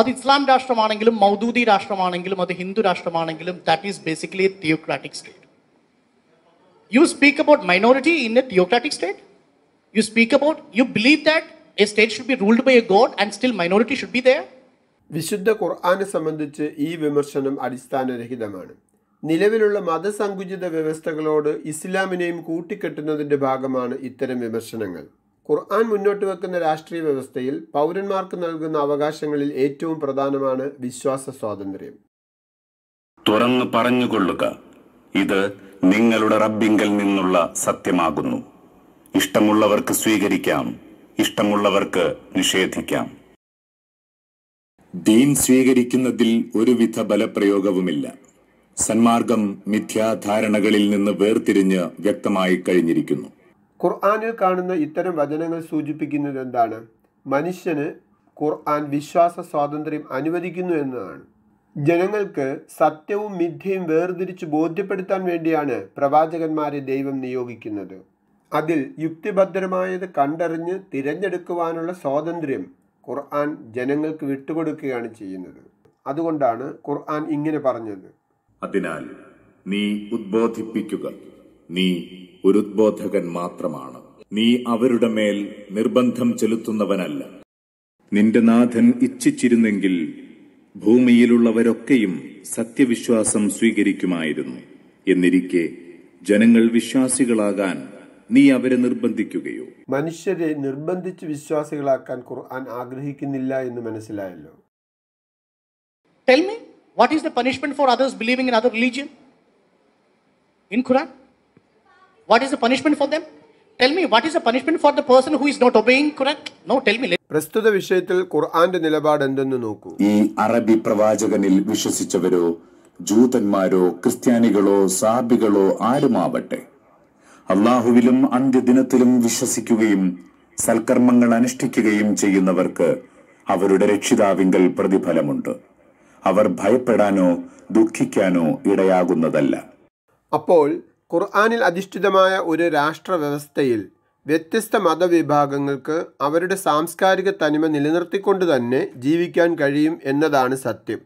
അത് ഇസ്ലാം രാഷ്ട്രമാണെങ്കിലും മൗദൂദി രാഷ്ട്രമാണെങ്കിലും അത് ഹിന്ദു രാഷ്ട്രമാണെങ്കിലും that is basically theocratic state you speak about minority in a theocratic state you speak about you believe that a state should be ruled by a god and still minority should be there വിശുദ്ധ ഖുർആാനെ സംബന്ധിച്ച് ഈ വിമർശനം അടിസ്ഥാനരഹിതമാണ് നിലവിലുള്ള മതസങ്കുചിത വ്യവസ്ഥകളോട് ഇസ്ലാമിനെയും കൂട്ടിക്കെട്ടുന്നതിൻ്റെ ഭാഗമാണ് ഇത്തരം വിമർശനങ്ങൾ ഖുർആൻ മുന്നോട്ട് വെക്കുന്ന രാഷ്ട്രീയ വ്യവസ്ഥയിൽ പൗരന്മാർക്ക് നൽകുന്ന അവകാശങ്ങളിൽ ഏറ്റവും പ്രധാനമാണ് വിശ്വാസ സ്വാതന്ത്ര്യം തുറന്നു പറഞ്ഞുകൊള്ളുക ഇത് നിങ്ങളുടെ റബ്ബിങ്കൽ നിന്നുള്ള സത്യമാകുന്നു ഇഷ്ടമുള്ളവർക്ക് സ്വീകരിക്കാം ഇഷ്ടമുള്ളവർക്ക് നിഷേധിക്കാം ദീൻ സ്വീകരിക്കുന്നതിൽ ഒരുവിധ ബലപ്രയോഗവുമില്ല സന്മാർഗം മിഥ്യാധാരണകളിൽ നിന്ന് വേർതിരിഞ്ഞ് വ്യക്തമായി കഴിഞ്ഞിരിക്കുന്നു ഖുർആാനിൽ കാണുന്ന ഇത്തരം വചനങ്ങൾ സൂചിപ്പിക്കുന്നത് എന്താണ് മനുഷ്യന് ഖുർആൻ വിശ്വാസ സ്വാതന്ത്ര്യം അനുവദിക്കുന്നു എന്നതാണ് ജനങ്ങൾക്ക് സത്യവും മിഥ്യയും വേർതിരിച്ച് ബോധ്യപ്പെടുത്താൻ വേണ്ടിയാണ് പ്രവാചകന്മാരെ ദൈവം നിയോഗിക്കുന്നത് അതിൽ യുക്തിഭദ്രമായത് കണ്ടറിഞ്ഞ് തിരഞ്ഞെടുക്കുവാനുള്ള സ്വാതന്ത്ര്യം ഖുർആൻ ജനങ്ങൾക്ക് വിട്ടുകൊടുക്കുകയാണ് ചെയ്യുന്നത് അതുകൊണ്ടാണ് ഖുർആൻ ഇങ്ങനെ പറഞ്ഞത് അതിനാൽ നീ ഉദ്ബോധിപ്പിക്കുക നീ ഒരു ഉദ്ബോധകൻ മാത്രമാണ് നീ അവരുടെ മേൽ നിർബന്ധം ചെലുത്തുന്നവനല്ല നിന്റെ നാഥൻ ഇച്ഛിച്ചിരുന്നെങ്കിൽ ഭൂമിയിലുള്ളവരൊക്കെയും സത്യവിശ്വാസം സ്വീകരിക്കുമായിരുന്നു എന്നിരിക്കെ ജനങ്ങൾ വിശ്വാസികളാകാൻ നീ അവരെ നിർബന്ധിക്കുകയോ മനുഷ്യരെ നിർബന്ധിച്ച് വിശ്വാസികളാക്കാൻ ഖുർആൻ ആഗ്രഹിക്കുന്നില്ല എന്ന് മനസ്സിലായല്ലോ tell me what is the punishment for others believing in other religion in Quran What is the punishment for them? Tell me, what is the punishment for the person who is not obeying correct? No, tell me. പ്രസ്തുത വിഷയത്തിൽ ഖുർആന്റെ നിലപാട് എന്തെന്ന് നോക്കൂ ഈ അറബി പ്രവാചകനിൽ വിശ്വസിച്ചവരോ ജൂതന്മാരോ ക്രിസ്ത്യാനികളോ സാബികളോ ആരുമാവട്ടെ അള്ളാഹുവിലും അന്ത്യദിനത്തിലും വിശ്വസിക്കുകയും സൽക്കർമ്മങ്ങൾ അനുഷ്ഠിക്കുകയും ചെയ്യുന്നവർക്ക് അവരുടെ രക്ഷിതാവിങ്കൽ പ്രതിഫലമുണ്ട് അവർ ഭയപ്പെടാനോ ദുഃഖിക്കാനോ ഇടയാകുന്നതല്ല അപ്പോൾ ഖുർആാനിൽ അധിഷ്ഠിതമായ ഒരു രാഷ്ട്ര വ്യവസ്ഥയിൽ വ്യത്യസ്ത മതവിഭാഗങ്ങൾക്ക് അവരുടെ സാംസ്കാരിക തനിമ നിലനിർത്തിക്കൊണ്ട് തന്നെ ജീവിക്കാൻ കഴിയും എന്നതാണ് സത്യം